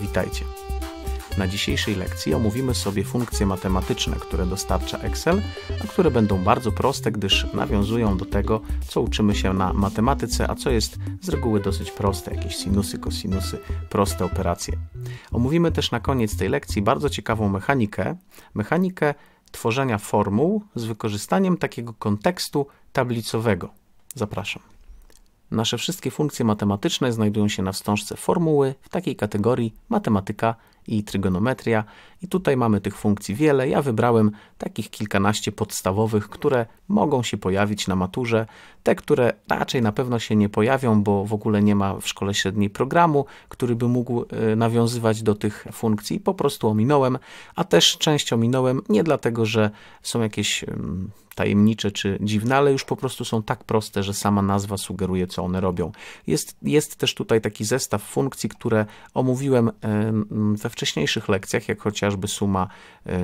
Witajcie. Na dzisiejszej lekcji omówimy sobie funkcje matematyczne, które dostarcza Excel, a które będą bardzo proste, gdyż nawiązują do tego, co uczymy się na matematyce, a co jest z reguły dosyć proste, jakieś sinusy, kosinusy, proste operacje. Omówimy też na koniec tej lekcji bardzo ciekawą mechanikę, mechanikę tworzenia formuł z wykorzystaniem takiego kontekstu tablicowego. Zapraszam. Nasze wszystkie funkcje matematyczne znajdują się na wstążce formuły w takiej kategorii matematyka i trygonometria i tutaj mamy tych funkcji wiele. Ja wybrałem takich kilkanaście podstawowych, które mogą się pojawić na maturze. Te, które raczej na pewno się nie pojawią, bo w ogóle nie ma w szkole średniej programu, który by mógł e, nawiązywać do tych funkcji. Po prostu ominąłem, a też część ominąłem nie dlatego, że są jakieś tajemnicze czy dziwne, ale już po prostu są tak proste, że sama nazwa sugeruje, co one robią. Jest, jest też tutaj taki zestaw funkcji, które omówiłem we wcześniejszych lekcjach, jak chociaż chociażby suma e,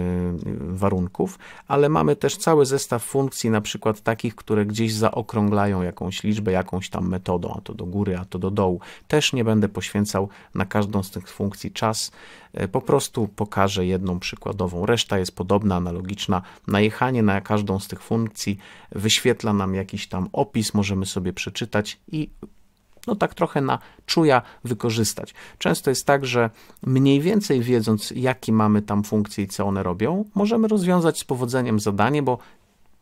warunków, ale mamy też cały zestaw funkcji, na przykład takich, które gdzieś zaokrąglają jakąś liczbę, jakąś tam metodą, a to do góry, a to do dołu. Też nie będę poświęcał na każdą z tych funkcji czas, e, po prostu pokażę jedną przykładową. Reszta jest podobna, analogiczna. Najechanie na każdą z tych funkcji wyświetla nam jakiś tam opis, możemy sobie przeczytać i no tak trochę na czuja wykorzystać. Często jest tak, że mniej więcej wiedząc, jakie mamy tam funkcje i co one robią, możemy rozwiązać z powodzeniem zadanie, bo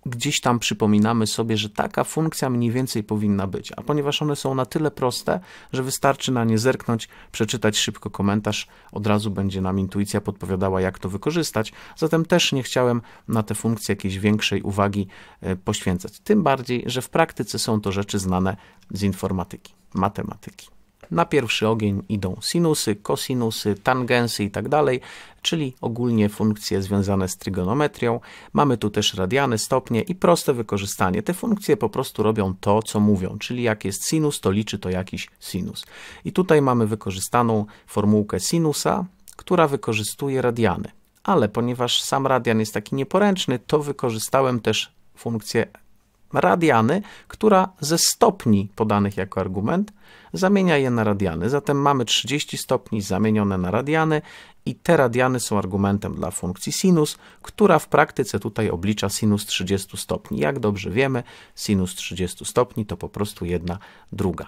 gdzieś tam przypominamy sobie, że taka funkcja mniej więcej powinna być. A ponieważ one są na tyle proste, że wystarczy na nie zerknąć, przeczytać szybko komentarz, od razu będzie nam intuicja podpowiadała, jak to wykorzystać. Zatem też nie chciałem na te funkcje jakiejś większej uwagi e, poświęcać. Tym bardziej, że w praktyce są to rzeczy znane z informatyki matematyki. Na pierwszy ogień idą sinusy, kosinusy, tangensy itd., tak czyli ogólnie funkcje związane z trygonometrią. Mamy tu też radiany, stopnie i proste wykorzystanie. Te funkcje po prostu robią to, co mówią, czyli jak jest sinus, to liczy to jakiś sinus. I tutaj mamy wykorzystaną formułkę sinusa, która wykorzystuje radiany. Ale ponieważ sam radian jest taki nieporęczny, to wykorzystałem też funkcję radiany, która ze stopni podanych jako argument zamienia je na radiany. Zatem mamy 30 stopni zamienione na radiany i te radiany są argumentem dla funkcji sinus, która w praktyce tutaj oblicza sinus 30 stopni. Jak dobrze wiemy, sinus 30 stopni to po prostu jedna druga.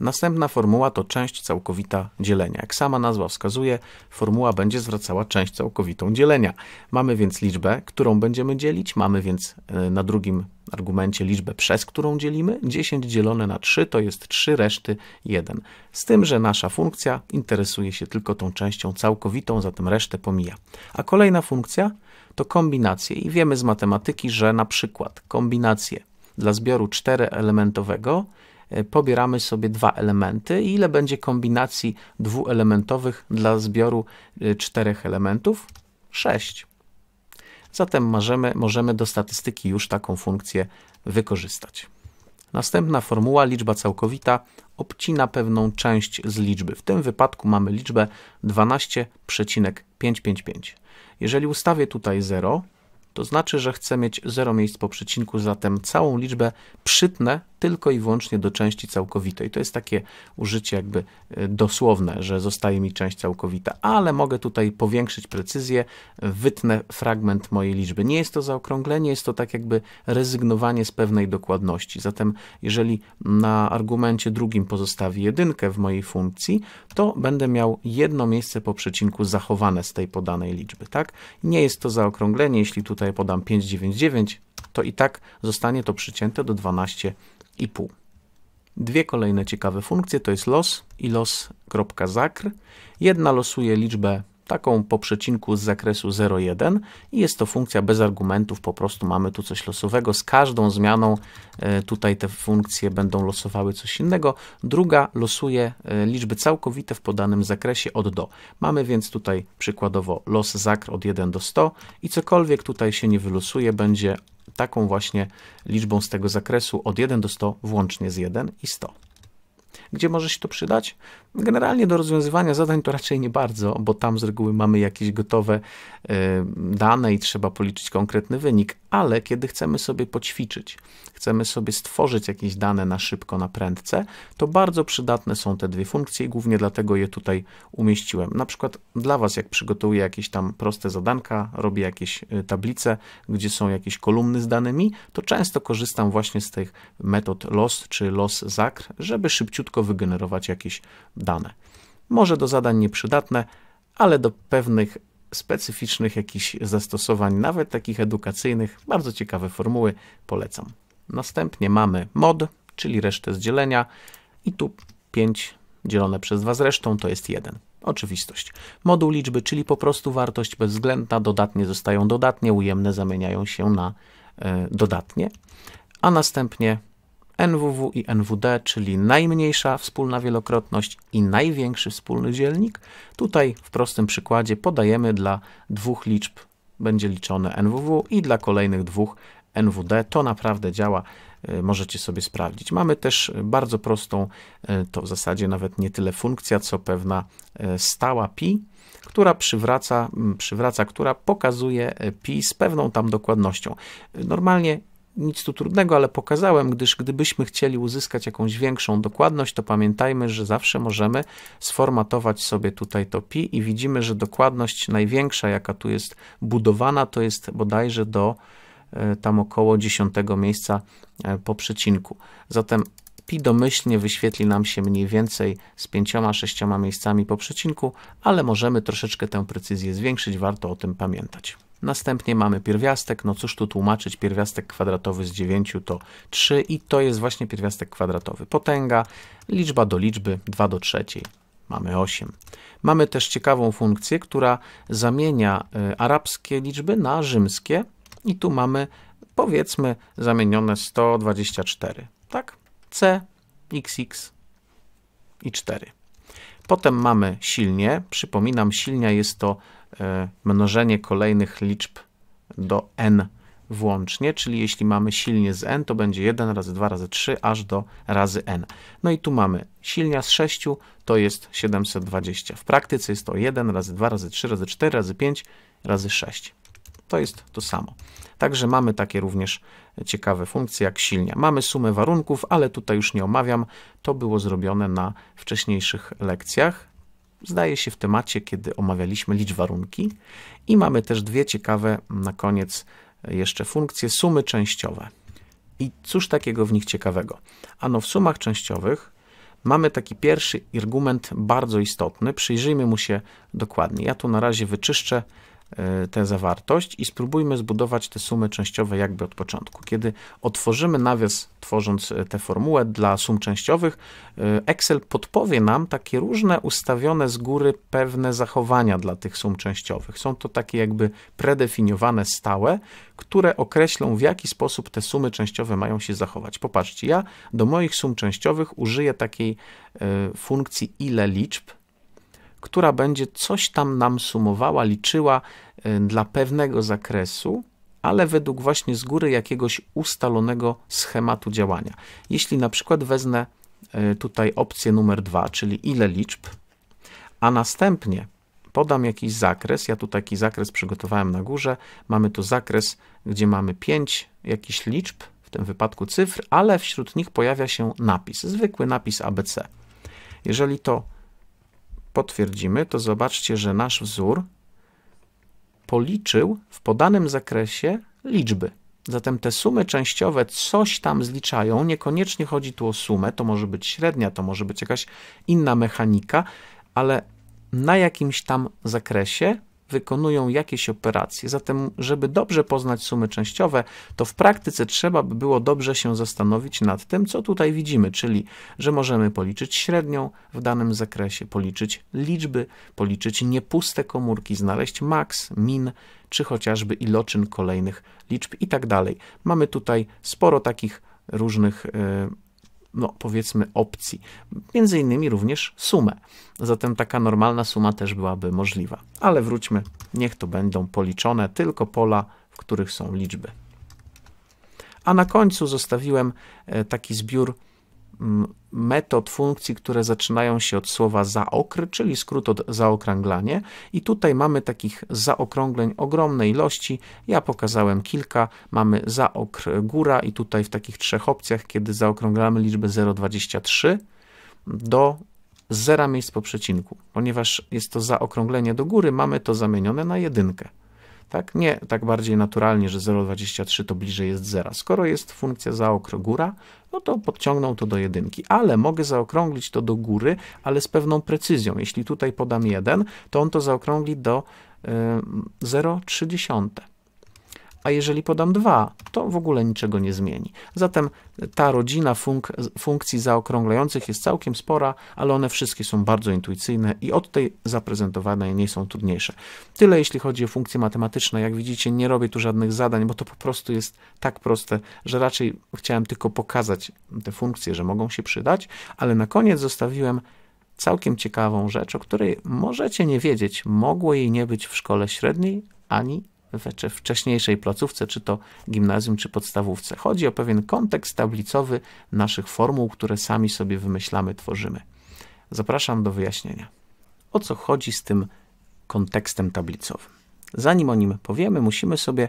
Następna formuła to część całkowita dzielenia. Jak sama nazwa wskazuje, formuła będzie zwracała część całkowitą dzielenia. Mamy więc liczbę, którą będziemy dzielić, mamy więc e, na drugim argumencie liczbę, przez którą dzielimy. 10 dzielone na 3 to jest 3 reszty 1. Z tym, że nasza funkcja interesuje się tylko tą częścią całkowitą, zatem resztę pomija. A kolejna funkcja to kombinacje i wiemy z matematyki, że na przykład kombinacje dla zbioru czteroelementowego elementowego E, pobieramy sobie dwa elementy i ile będzie kombinacji dwuelementowych dla zbioru e, czterech elementów? 6. Zatem możemy, możemy do statystyki już taką funkcję wykorzystać. Następna formuła, liczba całkowita, obcina pewną część z liczby. W tym wypadku mamy liczbę 12,555. Jeżeli ustawię tutaj 0, to znaczy, że chcę mieć 0 miejsc po przecinku, zatem całą liczbę przytnę tylko i wyłącznie do części całkowitej. To jest takie użycie jakby e, dosłowne, że zostaje mi część całkowita, ale mogę tutaj powiększyć precyzję, wytnę fragment mojej liczby. Nie jest to zaokrąglenie, jest to tak jakby rezygnowanie z pewnej dokładności. Zatem jeżeli na argumencie drugim pozostawi jedynkę w mojej funkcji, to będę miał jedno miejsce po przecinku zachowane z tej podanej liczby. Tak? Nie jest to zaokrąglenie, jeśli tutaj tutaj podam 599, to i tak zostanie to przycięte do 12,5. Dwie kolejne ciekawe funkcje to jest los i los.zakr. Jedna losuje liczbę taką po przecinku z zakresu 0,1 i jest to funkcja bez argumentów, po prostu mamy tu coś losowego. Z każdą zmianą e, tutaj te funkcje będą losowały coś innego. Druga losuje e, liczby całkowite w podanym zakresie od do. Mamy więc tutaj przykładowo los zakr od 1 do 100 i cokolwiek tutaj się nie wylosuje będzie taką właśnie liczbą z tego zakresu od 1 do 100 włącznie z 1 i 100. Gdzie może się to przydać? Generalnie do rozwiązywania zadań to raczej nie bardzo, bo tam z reguły mamy jakieś gotowe y, dane i trzeba policzyć konkretny wynik, ale kiedy chcemy sobie poćwiczyć, chcemy sobie stworzyć jakieś dane na szybko, na prędce, to bardzo przydatne są te dwie funkcje i głównie dlatego je tutaj umieściłem. Na przykład dla Was, jak przygotuję jakieś tam proste zadanka, robię jakieś y, tablice, gdzie są jakieś kolumny z danymi, to często korzystam właśnie z tych metod los czy los zakr, żeby szybciutko wygenerować jakieś dane. Może do zadań nieprzydatne, ale do pewnych specyficznych jakichś zastosowań, nawet takich edukacyjnych. Bardzo ciekawe formuły, polecam. Następnie mamy mod, czyli resztę z dzielenia i tu 5 dzielone przez 2 zresztą resztą to jest 1. Oczywistość. Moduł liczby, czyli po prostu wartość bezwzględna, dodatnie zostają dodatnie, ujemne zamieniają się na y, dodatnie, a następnie NWW i NWD, czyli najmniejsza wspólna wielokrotność i największy wspólny dzielnik. Tutaj w prostym przykładzie podajemy dla dwóch liczb będzie liczone NWW i dla kolejnych dwóch NWD. To naprawdę działa, y, możecie sobie sprawdzić. Mamy też y, bardzo prostą, y, to w zasadzie nawet nie tyle funkcja, co pewna stała pi, która przywraca, przywraca która pokazuje pi z pewną tam dokładnością. Normalnie nic tu trudnego, ale pokazałem, gdyż gdybyśmy chcieli uzyskać jakąś większą dokładność, to pamiętajmy, że zawsze możemy sformatować sobie tutaj to pi i widzimy, że dokładność największa, jaka tu jest budowana, to jest bodajże do e, tam około 10 miejsca e, po przecinku. Zatem pi domyślnie wyświetli nam się mniej więcej z 5-6 miejscami po przecinku, ale możemy troszeczkę tę precyzję zwiększyć, warto o tym pamiętać. Następnie mamy pierwiastek, no cóż tu tłumaczyć, pierwiastek kwadratowy z 9 to 3 i to jest właśnie pierwiastek kwadratowy. Potęga, liczba do liczby, 2 do trzeciej mamy 8. Mamy też ciekawą funkcję, która zamienia y, arabskie liczby na rzymskie i tu mamy powiedzmy zamienione 124, tak? C, XX i 4. Potem mamy silnie. Przypominam, silnia jest to e, mnożenie kolejnych liczb do n włącznie, czyli jeśli mamy silnie z n, to będzie 1 razy 2 razy 3 aż do razy n. No i tu mamy silnia z 6, to jest 720. W praktyce jest to 1 razy 2 razy 3 razy 4 razy 5 razy 6 to jest to samo. Także mamy takie również ciekawe funkcje jak silnia. Mamy sumę warunków, ale tutaj już nie omawiam. To było zrobione na wcześniejszych lekcjach. Zdaje się w temacie, kiedy omawialiśmy licz warunki. I mamy też dwie ciekawe na koniec jeszcze funkcje sumy częściowe. I cóż takiego w nich ciekawego? Ano w sumach częściowych mamy taki pierwszy argument bardzo istotny. Przyjrzyjmy mu się dokładnie. Ja tu na razie wyczyszczę Y, tę zawartość i spróbujmy zbudować te sumy częściowe jakby od początku. Kiedy otworzymy nawias, tworząc y, tę formułę dla sum częściowych, y, Excel podpowie nam takie różne ustawione z góry pewne zachowania dla tych sum częściowych. Są to takie jakby predefiniowane stałe, które określą w jaki sposób te sumy częściowe mają się zachować. Popatrzcie, ja do moich sum częściowych użyję takiej funkcji ile liczb, która będzie coś tam nam sumowała, liczyła e, dla pewnego zakresu, ale według właśnie z góry jakiegoś ustalonego schematu działania. Jeśli na przykład wezmę e, tutaj opcję numer 2, czyli ile liczb, a następnie podam jakiś zakres, ja tu taki zakres przygotowałem na górze, mamy tu zakres, gdzie mamy 5 jakichś liczb, w tym wypadku cyfr, ale wśród nich pojawia się napis, zwykły napis ABC. Jeżeli to potwierdzimy, to zobaczcie, że nasz wzór policzył w podanym zakresie liczby. Zatem te sumy częściowe coś tam zliczają, niekoniecznie chodzi tu o sumę, to może być średnia, to może być jakaś inna mechanika, ale na jakimś tam zakresie wykonują jakieś operacje. Zatem, żeby dobrze poznać sumy częściowe, to w praktyce trzeba by było dobrze się zastanowić nad tym, co tutaj widzimy, czyli że możemy policzyć średnią w danym zakresie, policzyć liczby, policzyć niepuste komórki, znaleźć maks, min, czy chociażby iloczyn kolejnych liczb i tak dalej. Mamy tutaj sporo takich różnych y, no, powiedzmy opcji, między innymi również sumę. Zatem taka normalna suma też byłaby możliwa. Ale wróćmy, niech to będą policzone tylko pola, w których są liczby. A na końcu zostawiłem e, taki zbiór metod funkcji, które zaczynają się od słowa zaokr, czyli skrót od zaokrąglanie. I tutaj mamy takich zaokrągleń ogromnej ilości. Ja pokazałem kilka. Mamy zaokr góra i tutaj w takich trzech opcjach, kiedy zaokrąglamy liczbę 0,23 do zera miejsc po przecinku. Ponieważ jest to zaokrąglenie do góry, mamy to zamienione na jedynkę. Tak? Nie, tak bardziej naturalnie, że 0,23 to bliżej jest zera. Skoro jest funkcja zaokr góra, no to podciągnął to do jedynki, ale mogę zaokrąglić to do góry, ale z pewną precyzją. Jeśli tutaj podam 1, to on to zaokrągli do 0,3 a jeżeli podam 2, to w ogóle niczego nie zmieni. Zatem ta rodzina funk funkcji zaokrąglających jest całkiem spora, ale one wszystkie są bardzo intuicyjne i od tej zaprezentowanej nie są trudniejsze. Tyle jeśli chodzi o funkcje matematyczne. Jak widzicie, nie robię tu żadnych zadań, bo to po prostu jest tak proste, że raczej chciałem tylko pokazać te funkcje, że mogą się przydać, ale na koniec zostawiłem całkiem ciekawą rzecz, o której możecie nie wiedzieć. Mogło jej nie być w szkole średniej ani we wcześniejszej placówce, czy to gimnazjum, czy podstawówce. Chodzi o pewien kontekst tablicowy naszych formuł, które sami sobie wymyślamy, tworzymy. Zapraszam do wyjaśnienia. O co chodzi z tym kontekstem tablicowym? Zanim o nim powiemy, musimy sobie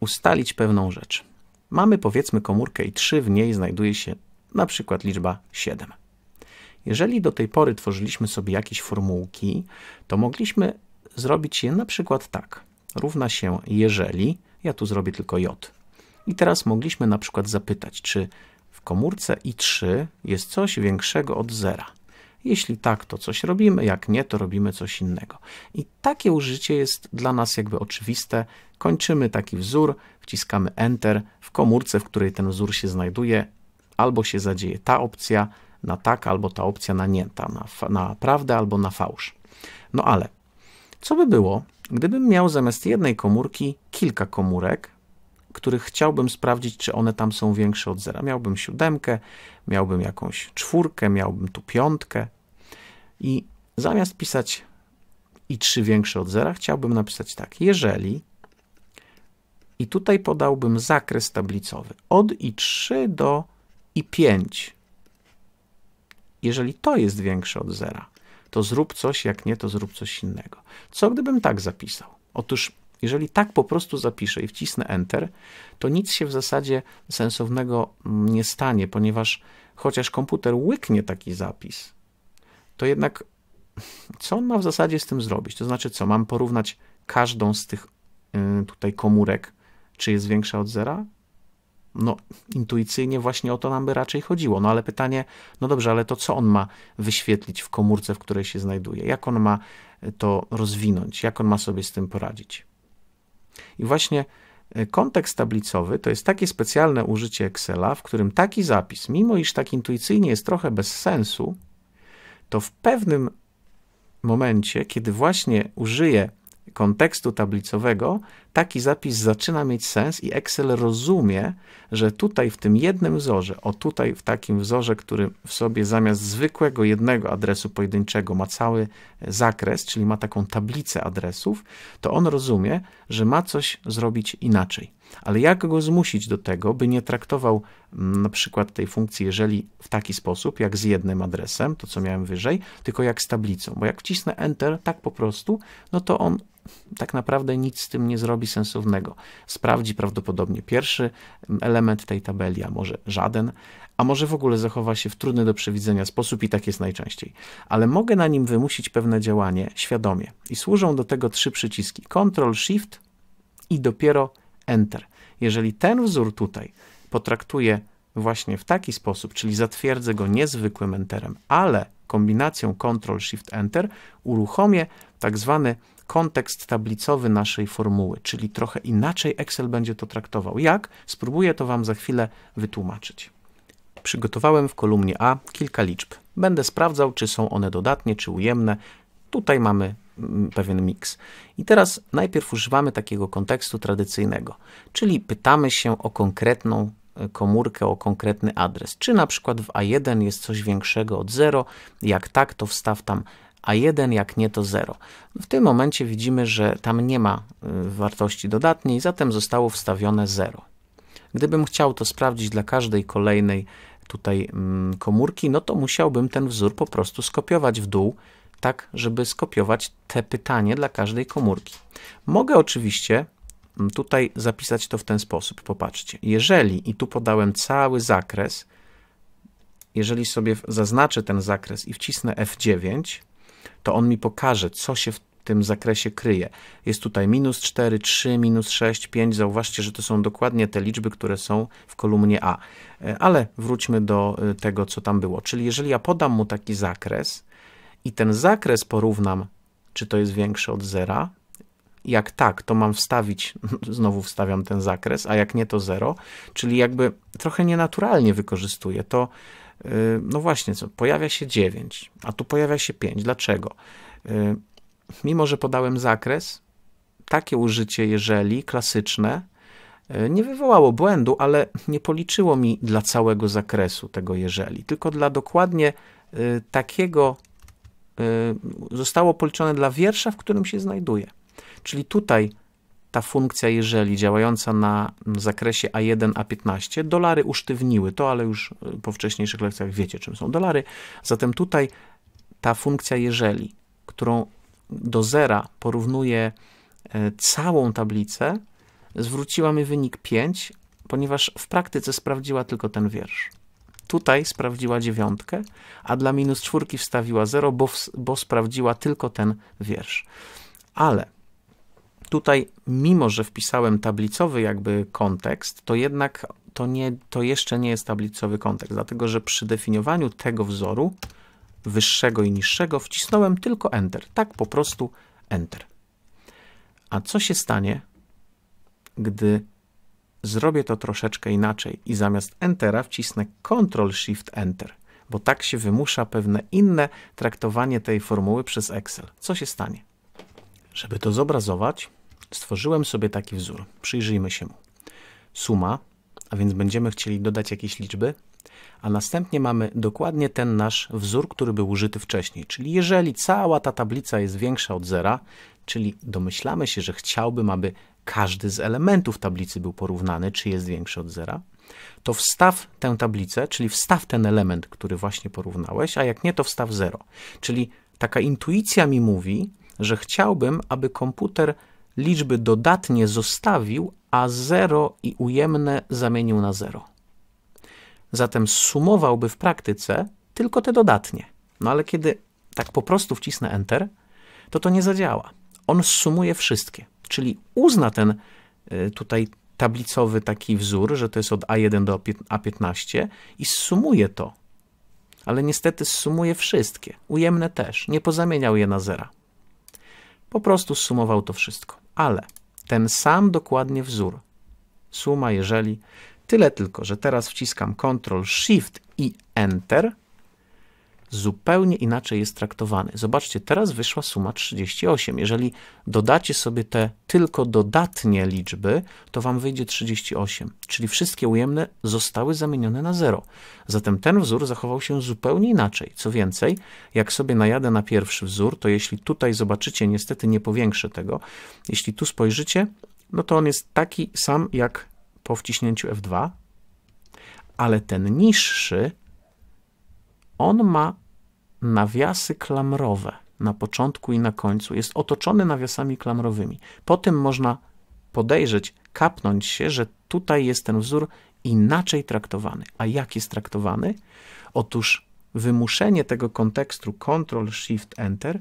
ustalić pewną rzecz. Mamy powiedzmy komórkę i 3 w niej znajduje się na przykład liczba 7. Jeżeli do tej pory tworzyliśmy sobie jakieś formułki, to mogliśmy zrobić je na przykład tak równa się jeżeli, ja tu zrobię tylko j. I teraz mogliśmy na przykład zapytać, czy w komórce i3 jest coś większego od zera. Jeśli tak, to coś robimy, jak nie, to robimy coś innego. I takie użycie jest dla nas jakby oczywiste. Kończymy taki wzór, wciskamy Enter w komórce, w której ten wzór się znajduje, albo się zadzieje ta opcja na tak, albo ta opcja na nie, ta na, na prawdę albo na fałsz. No ale co by było, Gdybym miał zamiast jednej komórki kilka komórek, których chciałbym sprawdzić, czy one tam są większe od zera. Miałbym siódemkę, miałbym jakąś czwórkę, miałbym tu piątkę i zamiast pisać i trzy większe od zera, chciałbym napisać tak. Jeżeli i tutaj podałbym zakres tablicowy od i3 do i5. Jeżeli to jest większe od zera, to zrób coś, jak nie, to zrób coś innego. Co gdybym tak zapisał? Otóż, jeżeli tak po prostu zapiszę i wcisnę Enter, to nic się w zasadzie sensownego nie stanie, ponieważ chociaż komputer łyknie taki zapis, to jednak co on ma w zasadzie z tym zrobić? To znaczy, co mam porównać każdą z tych y, tutaj komórek, czy jest większa od zera? no intuicyjnie właśnie o to nam by raczej chodziło. No ale pytanie, no dobrze, ale to co on ma wyświetlić w komórce, w której się znajduje? Jak on ma e, to rozwinąć? Jak on ma sobie z tym poradzić? I właśnie e, kontekst tablicowy to jest takie specjalne użycie Excela, w którym taki zapis, mimo iż tak intuicyjnie jest trochę bez sensu, to w pewnym momencie, kiedy właśnie użyję kontekstu tablicowego, taki zapis zaczyna mieć sens i Excel rozumie, że tutaj w tym jednym wzorze, o tutaj w takim wzorze, który w sobie zamiast zwykłego jednego adresu pojedynczego ma cały zakres, czyli ma taką tablicę adresów, to on rozumie, że ma coś zrobić inaczej. Ale jak go zmusić do tego, by nie traktował mm, na przykład tej funkcji, jeżeli w taki sposób, jak z jednym adresem, to co miałem wyżej, tylko jak z tablicą, bo jak wcisnę Enter tak po prostu, no to on tak naprawdę nic z tym nie zrobi sensownego. Sprawdzi prawdopodobnie pierwszy mm, element tej tabeli, a może żaden, a może w ogóle zachowa się w trudny do przewidzenia sposób i tak jest najczęściej. Ale mogę na nim wymusić pewne działanie świadomie i służą do tego trzy przyciski: Ctrl, Shift i dopiero Enter. Jeżeli ten wzór tutaj potraktuję właśnie w taki sposób, czyli zatwierdzę go niezwykłym Enterem, ale kombinacją Ctrl-Shift-Enter uruchomię tak zwany kontekst tablicowy naszej formuły, czyli trochę inaczej Excel będzie to traktował. Jak? Spróbuję to Wam za chwilę wytłumaczyć. Przygotowałem w kolumnie A kilka liczb. Będę sprawdzał, czy są one dodatnie, czy ujemne. Tutaj mamy Mm, pewien miks. I teraz najpierw używamy takiego kontekstu tradycyjnego, czyli pytamy się o konkretną e, komórkę, o konkretny adres. Czy na przykład w A1 jest coś większego od 0? Jak tak, to wstaw tam A1, jak nie, to 0. W tym momencie widzimy, że tam nie ma e, wartości dodatniej, zatem zostało wstawione 0. Gdybym chciał to sprawdzić dla każdej kolejnej tutaj mm, komórki, no to musiałbym ten wzór po prostu skopiować w dół, tak, żeby skopiować te pytanie dla każdej komórki. Mogę oczywiście mm, tutaj zapisać to w ten sposób. Popatrzcie, jeżeli, i tu podałem cały zakres, jeżeli sobie zaznaczę ten zakres i wcisnę F9, to on mi pokaże, co się w tym zakresie kryje. Jest tutaj minus 4, 3, minus 6, 5. Zauważcie, że to są dokładnie te liczby, które są w kolumnie A. E, ale wróćmy do e, tego, co tam było. Czyli jeżeli ja podam mu taki zakres, i ten zakres porównam, czy to jest większe od zera. Jak tak, to mam wstawić, znowu wstawiam ten zakres, a jak nie, to zero. Czyli jakby trochę nienaturalnie wykorzystuję to. Y, no właśnie, co, pojawia się 9, a tu pojawia się 5. Dlaczego? Y, mimo, że podałem zakres, takie użycie jeżeli klasyczne y, nie wywołało błędu, ale nie policzyło mi dla całego zakresu tego jeżeli, tylko dla dokładnie takiego Y, zostało policzone dla wiersza, w którym się znajduje. Czyli tutaj ta funkcja jeżeli działająca na mm, zakresie A1, A15, dolary usztywniły to, ale już y, po wcześniejszych lekcjach wiecie, czym są dolary. Zatem tutaj ta funkcja jeżeli, którą do zera porównuje y, całą tablicę, zwróciła mi wynik 5, ponieważ w praktyce sprawdziła tylko ten wiersz. Tutaj sprawdziła dziewiątkę, a dla minus czwórki wstawiła 0, bo, bo sprawdziła tylko ten wiersz. Ale tutaj, mimo że wpisałem tablicowy jakby kontekst, to jednak to, nie, to jeszcze nie jest tablicowy kontekst, dlatego że przy definiowaniu tego wzoru wyższego i niższego wcisnąłem tylko Enter. Tak po prostu Enter. A co się stanie, gdy zrobię to troszeczkę inaczej i zamiast Entera wcisnę Ctrl-Shift-Enter, bo tak się wymusza pewne inne traktowanie tej formuły przez Excel. Co się stanie? Żeby to zobrazować, stworzyłem sobie taki wzór. Przyjrzyjmy się mu. Suma, a więc będziemy chcieli dodać jakieś liczby, a następnie mamy dokładnie ten nasz wzór, który był użyty wcześniej. Czyli jeżeli cała ta tablica jest większa od zera, czyli domyślamy się, że chciałbym, aby każdy z elementów tablicy był porównany, czy jest większy od zera, to wstaw tę tablicę, czyli wstaw ten element, który właśnie porównałeś, a jak nie, to wstaw 0. Czyli taka intuicja mi mówi, że chciałbym, aby komputer liczby dodatnie zostawił, a 0 i ujemne zamienił na 0. Zatem sumowałby w praktyce tylko te dodatnie. No ale kiedy tak po prostu wcisnę Enter, to to nie zadziała on sumuje wszystkie, czyli uzna ten e, tutaj tablicowy taki wzór, że to jest od A1 do A15 i sumuje to. Ale niestety sumuje wszystkie, ujemne też, nie pozamieniał je na zera. Po prostu sumował to wszystko. Ale ten sam dokładnie wzór, suma jeżeli, tyle tylko, że teraz wciskam Ctrl Shift i Enter – zupełnie inaczej jest traktowany. Zobaczcie, teraz wyszła suma 38. Jeżeli dodacie sobie te tylko dodatnie liczby, to wam wyjdzie 38, czyli wszystkie ujemne zostały zamienione na 0. Zatem ten wzór zachował się zupełnie inaczej. Co więcej, jak sobie najadę na pierwszy wzór, to jeśli tutaj zobaczycie, niestety nie powiększę tego, jeśli tu spojrzycie, no to on jest taki sam jak po wciśnięciu F2, ale ten niższy on ma nawiasy klamrowe na początku i na końcu. Jest otoczony nawiasami klamrowymi. Po tym można podejrzeć, kapnąć się, że tutaj jest ten wzór inaczej traktowany. A jak jest traktowany? Otóż wymuszenie tego kontekstu Ctrl Shift Enter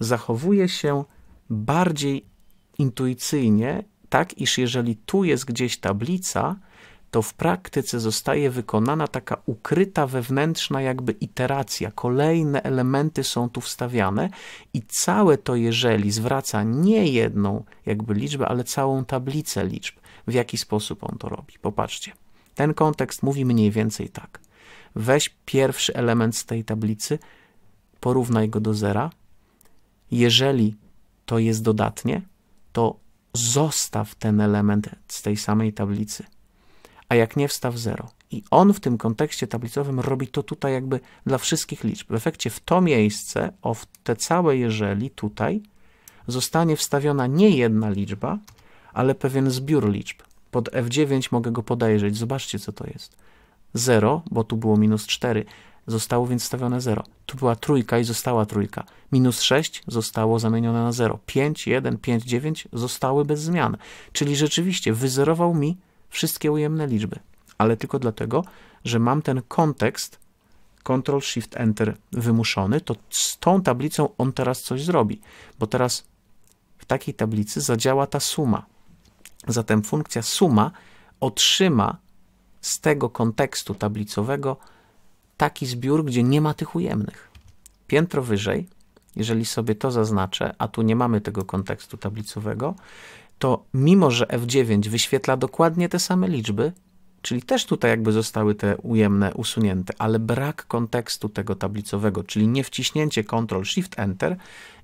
zachowuje się bardziej intuicyjnie, tak iż jeżeli tu jest gdzieś tablica, to w praktyce zostaje wykonana taka ukryta wewnętrzna jakby iteracja. Kolejne elementy są tu wstawiane i całe to jeżeli zwraca nie jedną jakby liczbę, ale całą tablicę liczb. W jaki sposób on to robi? Popatrzcie. Ten kontekst mówi mniej więcej tak. Weź pierwszy element z tej tablicy, porównaj go do zera. Jeżeli to jest dodatnie, to zostaw ten element z tej samej tablicy a jak nie wstaw 0. I on w tym kontekście tablicowym robi to tutaj jakby dla wszystkich liczb. W efekcie w to miejsce, o w te całe jeżeli tutaj, zostanie wstawiona nie jedna liczba, ale pewien zbiór liczb. Pod F9 mogę go podejrzeć. Zobaczcie, co to jest. 0, bo tu było minus 4, zostało więc stawione 0. Tu była trójka i została trójka. Minus 6 zostało zamienione na 0. 5, 1, 5, 9 zostały bez zmian. Czyli rzeczywiście wyzerował mi wszystkie ujemne liczby, ale tylko dlatego, że mam ten kontekst Ctrl Shift Enter wymuszony, to z tą tablicą on teraz coś zrobi, bo teraz w takiej tablicy zadziała ta suma. Zatem funkcja suma otrzyma z tego kontekstu tablicowego taki zbiór, gdzie nie ma tych ujemnych. Piętro wyżej, jeżeli sobie to zaznaczę, a tu nie mamy tego kontekstu tablicowego, to mimo, że F9 wyświetla dokładnie te same liczby, czyli też tutaj jakby zostały te ujemne usunięte, ale brak kontekstu tego tablicowego, czyli nie wciśnięcie Ctrl-Shift-Enter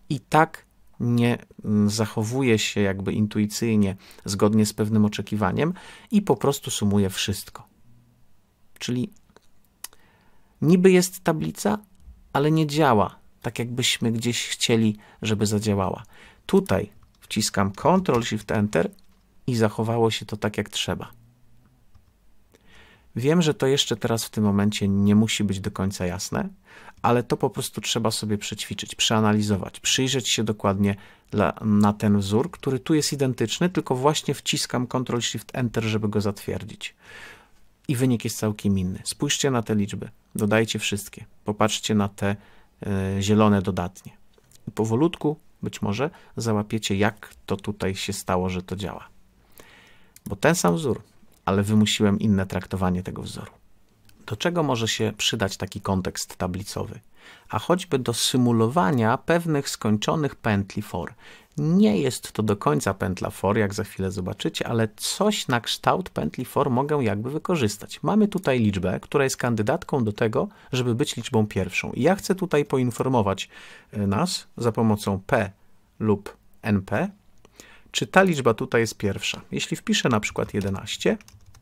i tak nie mm, zachowuje się jakby intuicyjnie, zgodnie z pewnym oczekiwaniem i po prostu sumuje wszystko. Czyli niby jest tablica, ale nie działa tak, jakbyśmy gdzieś chcieli, żeby zadziałała. Tutaj wciskam Ctrl Shift Enter i zachowało się to tak jak trzeba. Wiem, że to jeszcze teraz w tym momencie nie musi być do końca jasne, ale to po prostu trzeba sobie przećwiczyć, przeanalizować, przyjrzeć się dokładnie dla, na ten wzór, który tu jest identyczny, tylko właśnie wciskam Ctrl Shift Enter, żeby go zatwierdzić. I wynik jest całkiem inny. Spójrzcie na te liczby, dodajcie wszystkie, popatrzcie na te y, zielone dodatnie. I powolutku być może załapiecie, jak to tutaj się stało, że to działa. Bo ten sam wzór, ale wymusiłem inne traktowanie tego wzoru. Do czego może się przydać taki kontekst tablicowy? a choćby do symulowania pewnych skończonych pętli for. Nie jest to do końca pętla for, jak za chwilę zobaczycie, ale coś na kształt pętli for mogę jakby wykorzystać. Mamy tutaj liczbę, która jest kandydatką do tego, żeby być liczbą pierwszą. I ja chcę tutaj poinformować y, nas za pomocą p lub np, czy ta liczba tutaj jest pierwsza. Jeśli wpiszę na przykład 11,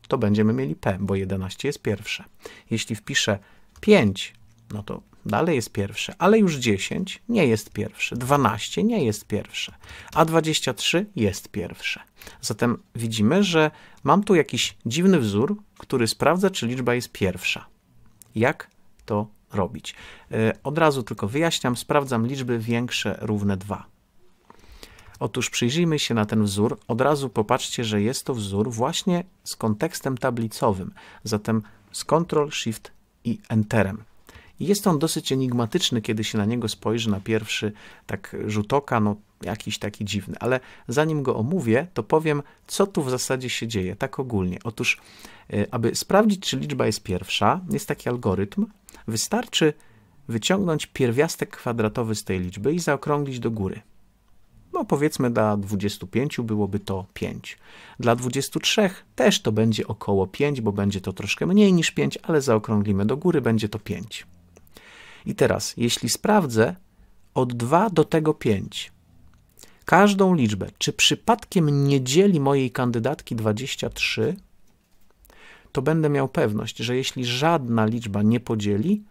to będziemy mieli p, bo 11 jest pierwsze. Jeśli wpiszę 5, no to dalej jest pierwsze, ale już 10 nie jest pierwsze, 12 nie jest pierwsze, a 23 jest pierwsze. Zatem widzimy, że mam tu jakiś dziwny wzór, który sprawdza, czy liczba jest pierwsza. Jak to robić? E, od razu tylko wyjaśniam, sprawdzam liczby większe równe 2. Otóż przyjrzyjmy się na ten wzór. Od razu popatrzcie, że jest to wzór właśnie z kontekstem tablicowym. Zatem z Ctrl, Shift i Enterem. Jest on dosyć enigmatyczny, kiedy się na niego spojrzy na pierwszy tak rzut oka, no jakiś taki dziwny. Ale zanim go omówię, to powiem, co tu w zasadzie się dzieje, tak ogólnie. Otóż, e, aby sprawdzić, czy liczba jest pierwsza, jest taki algorytm, wystarczy wyciągnąć pierwiastek kwadratowy z tej liczby i zaokrąglić do góry. No powiedzmy dla 25 byłoby to 5. Dla 23 też to będzie około 5, bo będzie to troszkę mniej niż 5, ale zaokrąglimy do góry, będzie to 5. I teraz, jeśli sprawdzę od 2 do tego 5 każdą liczbę, czy przypadkiem nie dzieli mojej kandydatki 23, to będę miał pewność, że jeśli żadna liczba nie podzieli,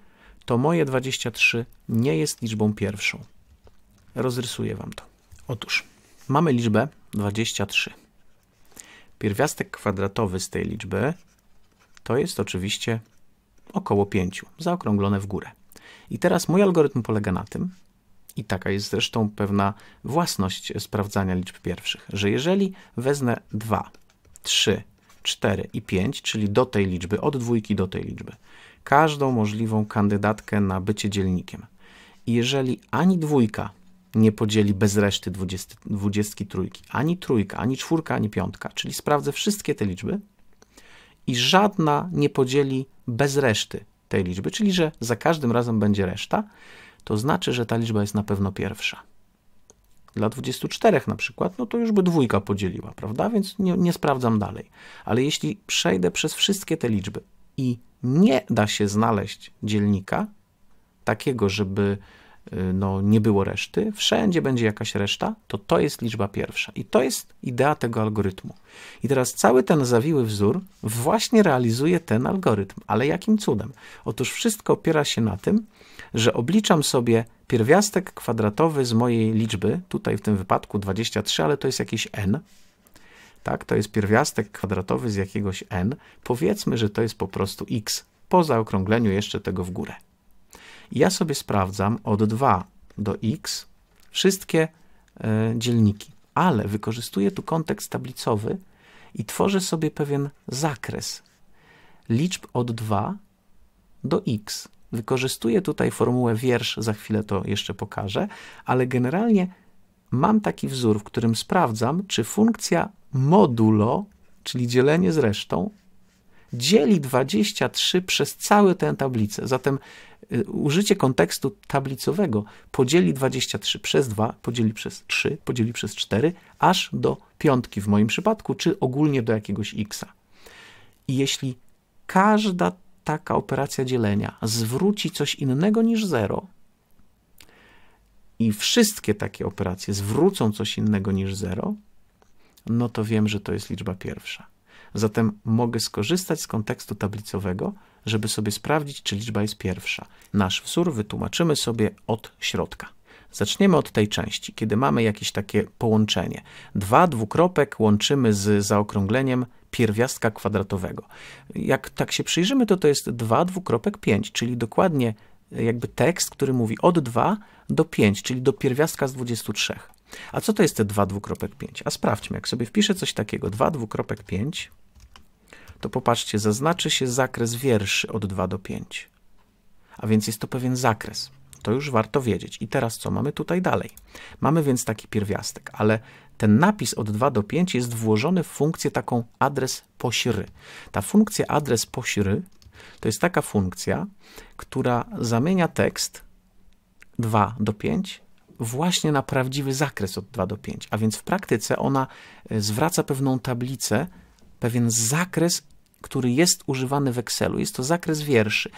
to moje 23 nie jest liczbą pierwszą. Rozrysuję Wam to. Otóż mamy liczbę 23. Pierwiastek kwadratowy z tej liczby to jest oczywiście około 5, zaokrąglone w górę. I teraz mój algorytm polega na tym, i taka jest zresztą pewna własność sprawdzania liczb pierwszych, że jeżeli wezmę 2, 3, 4 i 5, czyli do tej liczby, od dwójki do tej liczby, każdą możliwą kandydatkę na bycie dzielnikiem. I jeżeli ani dwójka nie podzieli bez reszty dwudziestki trójki, ani trójka, ani czwórka, ani piątka, czyli sprawdzę wszystkie te liczby i żadna nie podzieli bez reszty tej liczby, czyli że za każdym razem będzie reszta, to znaczy, że ta liczba jest na pewno pierwsza. Dla 24 na przykład, no to już by dwójka podzieliła, prawda? Więc nie, nie sprawdzam dalej. Ale jeśli przejdę przez wszystkie te liczby i nie da się znaleźć dzielnika takiego, żeby Y, no, nie było reszty, wszędzie będzie jakaś reszta, to to jest liczba pierwsza. I to jest idea tego algorytmu. I teraz cały ten zawiły wzór właśnie realizuje ten algorytm. Ale jakim cudem? Otóż wszystko opiera się na tym, że obliczam sobie pierwiastek kwadratowy z mojej liczby, tutaj w tym wypadku 23, ale to jest jakiś n, tak? To jest pierwiastek kwadratowy z jakiegoś n. Powiedzmy, że to jest po prostu x po zaokrągleniu jeszcze tego w górę ja sobie sprawdzam od 2 do x wszystkie e, dzielniki, ale wykorzystuję tu kontekst tablicowy i tworzę sobie pewien zakres liczb od 2 do x. Wykorzystuję tutaj formułę wiersz, za chwilę to jeszcze pokażę, ale generalnie mam taki wzór, w którym sprawdzam, czy funkcja modulo, czyli dzielenie z resztą, dzieli 23 przez cały tę tablicę. Zatem y, użycie kontekstu tablicowego podzieli 23 przez 2, podzieli przez 3, podzieli przez 4, aż do piątki w moim przypadku, czy ogólnie do jakiegoś x. I jeśli każda taka operacja dzielenia zwróci coś innego niż 0, i wszystkie takie operacje zwrócą coś innego niż 0, no to wiem, że to jest liczba pierwsza. Zatem mogę skorzystać z kontekstu tablicowego, żeby sobie sprawdzić, czy liczba jest pierwsza. Nasz wzór wytłumaczymy sobie od środka. Zaczniemy od tej części, kiedy mamy jakieś takie połączenie. Dwa dwukropek łączymy z zaokrągleniem pierwiastka kwadratowego. Jak tak się przyjrzymy, to to jest 2 dwukropek 5, czyli dokładnie jakby tekst, który mówi od 2 do 5, czyli do pierwiastka z 23. A co to jest te 2 dwukropek 5? A sprawdźmy, jak sobie wpiszę coś takiego, 2 dwukropek 5, to popatrzcie, zaznaczy się zakres wierszy od 2 do 5. A więc jest to pewien zakres. To już warto wiedzieć. I teraz co? Mamy tutaj dalej. Mamy więc taki pierwiastek, ale ten napis od 2 do 5 jest włożony w funkcję taką adres pośry. Ta funkcja adres pośry to jest taka funkcja, która zamienia tekst 2 do 5 właśnie na prawdziwy zakres od 2 do 5, a więc w praktyce ona e, zwraca pewną tablicę, pewien zakres, który jest używany w Excelu. Jest to zakres wierszy.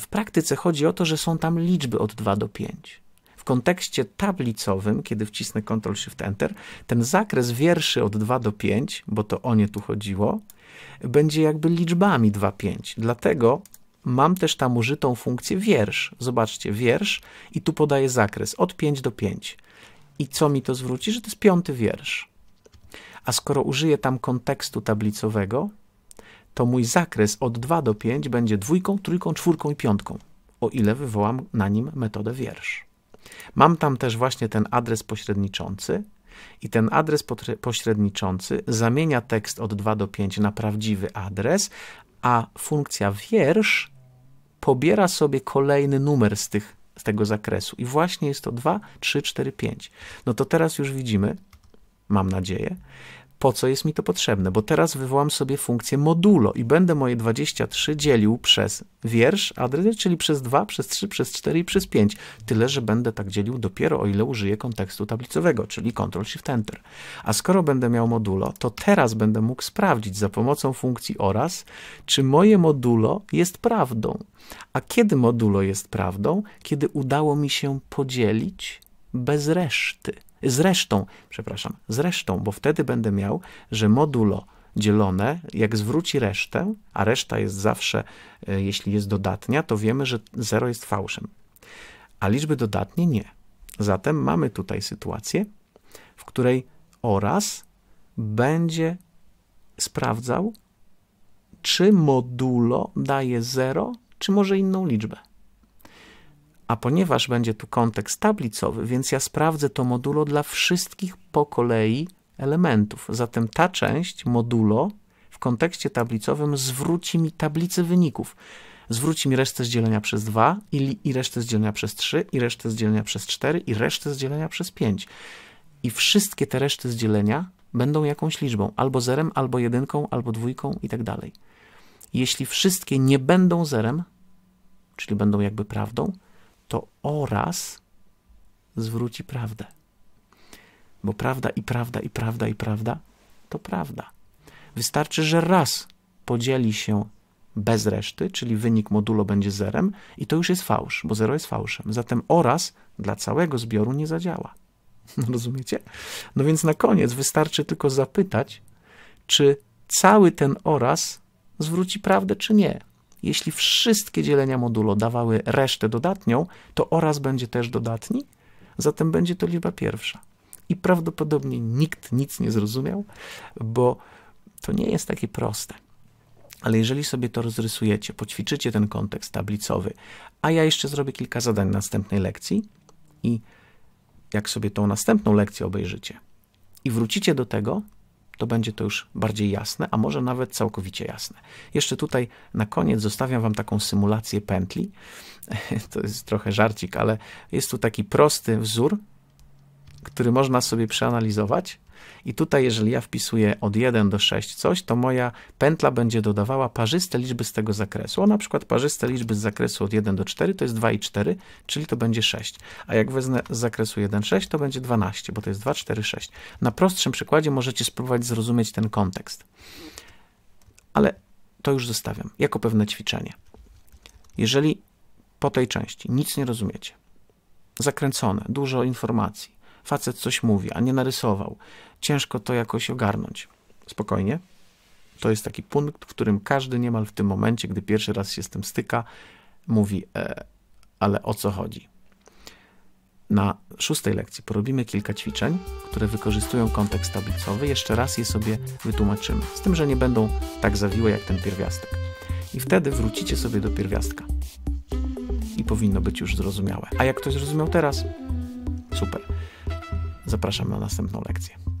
W praktyce chodzi o to, że są tam liczby od 2 do 5. W kontekście tablicowym, kiedy wcisnę Ctrl Shift Enter, ten zakres wierszy od 2 do 5, bo to o nie tu chodziło, będzie jakby liczbami 2-5. Dlatego mam też tam użytą funkcję wiersz. Zobaczcie, wiersz i tu podaję zakres od 5 do 5. I co mi to zwróci? Że to jest piąty wiersz. A skoro użyję tam kontekstu tablicowego, to mój zakres od 2 do 5 będzie dwójką, trójką, czwórką i piątką, o ile wywołam na nim metodę wiersz. Mam tam też właśnie ten adres pośredniczący i ten adres pośredniczący zamienia tekst od 2 do 5 na prawdziwy adres, a funkcja wiersz pobiera sobie kolejny numer z, tych, z tego zakresu. I właśnie jest to 2, 3, 4, 5. No to teraz już widzimy, mam nadzieję, po co jest mi to potrzebne, bo teraz wywołam sobie funkcję modulo i będę moje 23 dzielił przez wiersz, adres, czyli przez 2, przez 3, przez 4 i przez 5. Tyle, że będę tak dzielił dopiero o ile użyję kontekstu tablicowego, czyli Ctrl Shift Enter. A skoro będę miał modulo, to teraz będę mógł sprawdzić za pomocą funkcji oraz, czy moje modulo jest prawdą. A kiedy modulo jest prawdą? Kiedy udało mi się podzielić bez reszty. Zresztą, przepraszam, zresztą, bo wtedy będę miał, że modulo dzielone, jak zwróci resztę, a reszta jest zawsze, e, jeśli jest dodatnia, to wiemy, że 0 jest fałszem. A liczby dodatnie nie. Zatem mamy tutaj sytuację, w której oraz będzie sprawdzał, czy modulo daje 0, czy może inną liczbę. A ponieważ będzie tu kontekst tablicowy, więc ja sprawdzę to modulo dla wszystkich po kolei elementów. Zatem ta część, modulo, w kontekście tablicowym zwróci mi tablicę wyników. Zwróci mi resztę zdzielenia dzielenia przez 2 i, i resztę zdzielenia dzielenia przez 3 i resztę zdzielenia dzielenia przez 4 i resztę zdzielenia dzielenia przez 5. I wszystkie te reszty zdzielenia dzielenia będą jakąś liczbą, albo zerem, albo jedynką, albo dwójką i tak dalej. Jeśli wszystkie nie będą zerem, czyli będą jakby prawdą, to oraz zwróci prawdę. Bo prawda i prawda i prawda i prawda to prawda. Wystarczy, że raz podzieli się bez reszty, czyli wynik modulo będzie zerem i to już jest fałsz, bo zero jest fałszem. Zatem oraz dla całego zbioru nie zadziała. No, rozumiecie? No więc na koniec wystarczy tylko zapytać, czy cały ten oraz zwróci prawdę, czy nie. Jeśli wszystkie dzielenia modulo dawały resztę dodatnią, to oraz będzie też dodatni, zatem będzie to liczba pierwsza. I prawdopodobnie nikt nic nie zrozumiał, bo to nie jest takie proste. Ale jeżeli sobie to rozrysujecie, poćwiczycie ten kontekst tablicowy, a ja jeszcze zrobię kilka zadań następnej lekcji i jak sobie tą następną lekcję obejrzycie i wrócicie do tego, to będzie to już bardziej jasne, a może nawet całkowicie jasne. Jeszcze tutaj na koniec zostawiam Wam taką symulację pętli. To jest trochę żarcik, ale jest tu taki prosty wzór, który można sobie przeanalizować i tutaj, jeżeli ja wpisuję od 1 do 6 coś, to moja pętla będzie dodawała parzyste liczby z tego zakresu. O, na przykład parzyste liczby z zakresu od 1 do 4 to jest 2 i 4, czyli to będzie 6. A jak wezmę z zakresu 1, 6, to będzie 12, bo to jest 2, 4, 6. Na prostszym przykładzie możecie spróbować zrozumieć ten kontekst. Ale to już zostawiam, jako pewne ćwiczenie. Jeżeli po tej części nic nie rozumiecie, zakręcone, dużo informacji, facet coś mówi, a nie narysował. Ciężko to jakoś ogarnąć. Spokojnie. To jest taki punkt, w którym każdy niemal w tym momencie, gdy pierwszy raz się z tym styka, mówi, e, ale o co chodzi? Na szóstej lekcji porobimy kilka ćwiczeń, które wykorzystują kontekst tablicowy. Jeszcze raz je sobie wytłumaczymy, z tym, że nie będą tak zawiłe jak ten pierwiastek. I wtedy wrócicie sobie do pierwiastka. I powinno być już zrozumiałe. A jak ktoś zrozumiał teraz? Super. Zapraszam na następną lekcję.